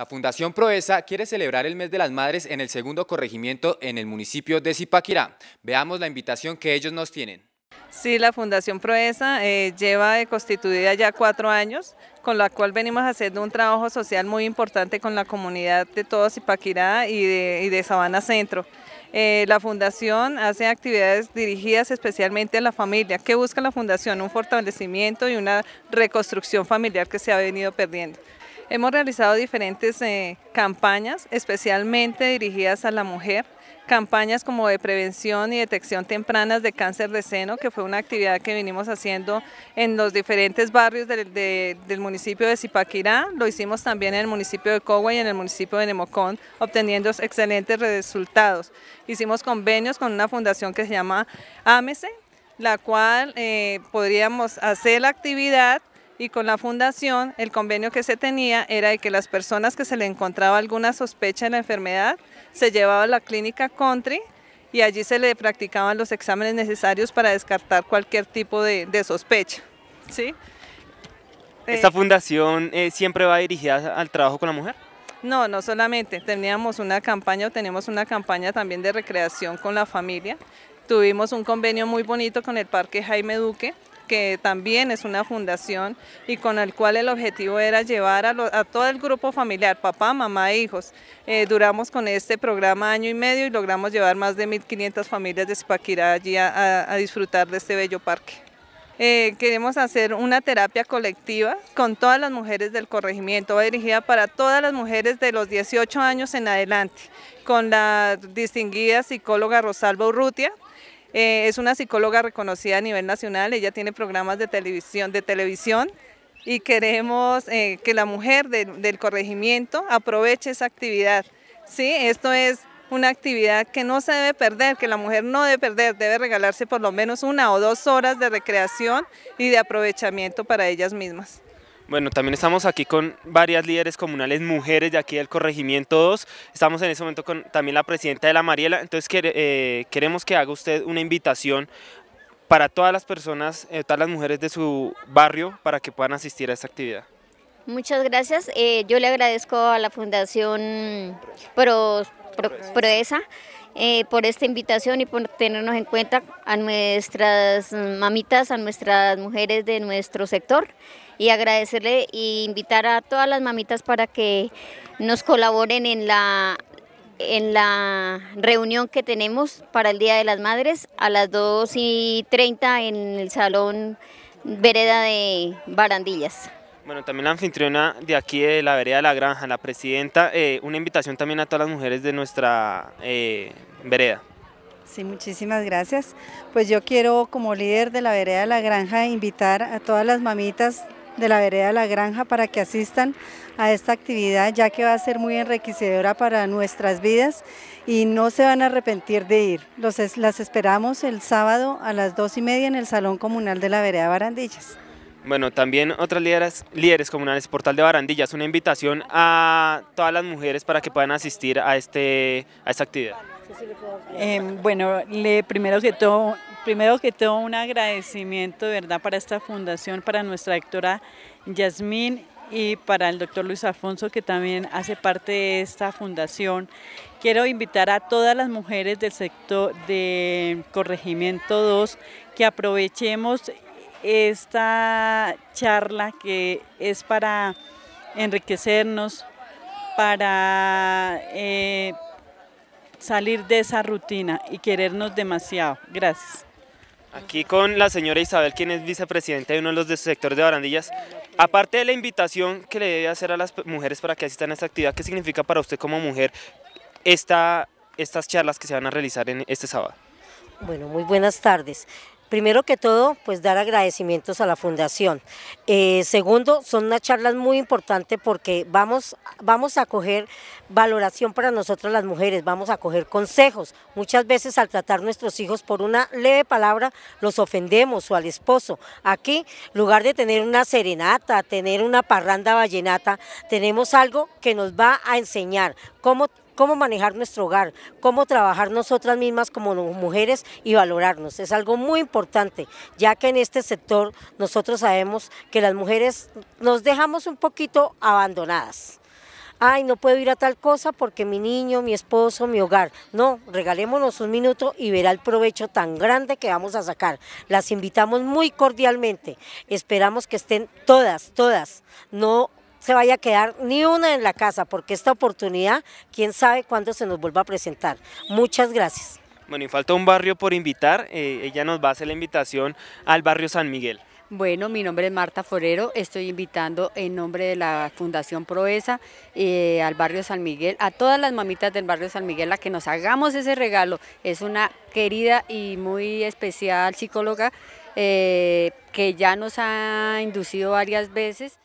La Fundación Proesa quiere celebrar el Mes de las Madres en el segundo corregimiento en el municipio de Zipaquirá. Veamos la invitación que ellos nos tienen. Sí, la Fundación Proesa eh, lleva constituida ya cuatro años, con la cual venimos haciendo un trabajo social muy importante con la comunidad de todo Zipaquirá y de, Sabana Centro. Eh, la Fundación hace actividades dirigidas especialmente a la familia. ¿Qué busca la Fundación? Un fortalecimiento y una reconstrucción familiar que se ha venido perdiendo. Hemos realizado diferentes eh, campañas, especialmente dirigidas a la mujer, campañas como de prevención y detección tempranas de cáncer de seno, que fue una actividad que vinimos haciendo en los diferentes barrios del, municipio de Zipaquirá, lo hicimos también en el municipio de Cogua y en el municipio de Nemocón, obteniendo excelentes resultados. Hicimos convenios con una fundación que se llama AMESE, la cual eh, podríamos hacer la actividad y con la fundación el convenio que se tenía era de que las personas que se le encontraba alguna sospecha de la enfermedad se llevaba a la clínica country y allí se le practicaban los exámenes necesarios para descartar cualquier tipo de, sospecha. ¿sí? ¿Esta eh, fundación eh, siempre va dirigida al trabajo con la mujer? No, no solamente, teníamos una campaña o tenemos una campaña también de recreación con la familia. Tuvimos un convenio muy bonito con el Parque Jaime Duque, que también es una fundación y con el cual el objetivo era llevar a, todo el grupo familiar, papá, mamá e hijos. Eh, duramos con este programa año y medio y logramos llevar más de 1.500 familias de Zipaquirá allí a, disfrutar de este bello parque. Eh, queremos hacer una terapia colectiva con todas las mujeres del corregimiento, dirigida para todas las mujeres de los 18 años en adelante, con la distinguida psicóloga Rosalba Urrutia. Eh, es una psicóloga reconocida a nivel nacional, ella tiene programas de televisión, de televisión y queremos eh, que la mujer del corregimiento aproveche esa actividad. ¿sí? Esto es una actividad que no se debe perder, que la mujer no debe perder, debe regalarse por lo menos una o dos horas de recreación y de aprovechamiento para ellas mismas. Bueno, también estamos aquí con varias líderes comunales mujeres de aquí del corregimiento 2. Estamos en ese momento con también la presidenta de la Mariela. Entonces eh, queremos que haga usted una invitación para todas las personas, eh, todas las mujeres de su barrio, para que puedan asistir a esta actividad. Muchas gracias. Eh, yo le agradezco a la Fundación Proesa. Pro, eh, por esta invitación y por tenernos en cuenta a nuestras mamitas, a nuestras mujeres de nuestro sector y agradecerle e invitar a todas las mamitas para que nos colaboren en la en la reunión que tenemos para el Día de las Madres a las 2 y 30 en el Salón Vereda de Barandillas. Bueno, también la anfitriona de aquí de la vereda de la granja, la presidenta, eh, una invitación también a todas las mujeres de nuestra eh, vereda. Sí, muchísimas gracias. Pues yo quiero como líder de la vereda de la granja invitar a todas las mamitas de la vereda de la granja para que asistan a esta actividad ya que va a ser muy enriquecedora para nuestras vidas y no se van a arrepentir de ir. las esperamos el sábado a las dos y media en el Salón Comunal de la Vereda Barandillas. Bueno, también otras líderes, líderes comunales, Portal de Barandillas, una invitación a todas las mujeres para que puedan asistir a, este, a esta actividad. Em, bueno, primero que todo, primero que todo un agradecimiento de verdad para esta fundación, para nuestra doctora Yasmín y para el doctor Luis Afonso que también hace parte de esta fundación. Quiero invitar a todas las mujeres del sector de Corregimiento 2 que aprovechemos esta charla que es para enriquecernos, para eh, salir de esa rutina y querernos demasiado. Gracias. Aquí con la señora Isabel, quien es vicepresidenta de uno de los sectores de barandillas. Aparte de la invitación que le debe hacer a las mujeres para que asistan a esta actividad, ¿qué significa para usted como mujer estas charlas que se van a realizar en este sábado? Bueno, muy buenas tardes. Primero que todo, pues dar agradecimientos a la Fundación. Eh, segundo, son unas charlas muy importantes porque vamos, vamos a coger valoración para nosotros las mujeres, vamos a coger consejos. Muchas veces al tratar nuestros hijos por una leve palabra los ofendemos o al esposo. Aquí, lugar de tener una serenata, tener una parranda vallenata, tenemos algo que nos va a enseñar cómo cómo manejar nuestro hogar, cómo trabajar nosotras mismas como mujeres y valorarnos. Es algo muy importante, ya que en este sector nosotros sabemos que las mujeres nos dejamos un poquito abandonadas ay, no puedo ir a tal cosa porque mi niño, mi esposo, mi hogar. No, regalémonos un minuto y verá el provecho tan grande que vamos a sacar. Las invitamos muy cordialmente. Esperamos que estén todas, todas. No se vaya a quedar ni una en la casa, porque esta oportunidad, quién sabe cuándo se nos vuelva a presentar. Muchas gracias. Bueno, y falta un barrio por invitar, eh, ella nos va a hacer la invitación al barrio San Miguel. Bueno, mi nombre es Marta Forero, estoy invitando en nombre de la Fundación Proesa eh, al barrio San Miguel, a todas las mamitas del barrio San Miguel a que nos hagamos ese regalo. Es una querida y muy especial psicóloga eh, que ya nos ha inducido varias veces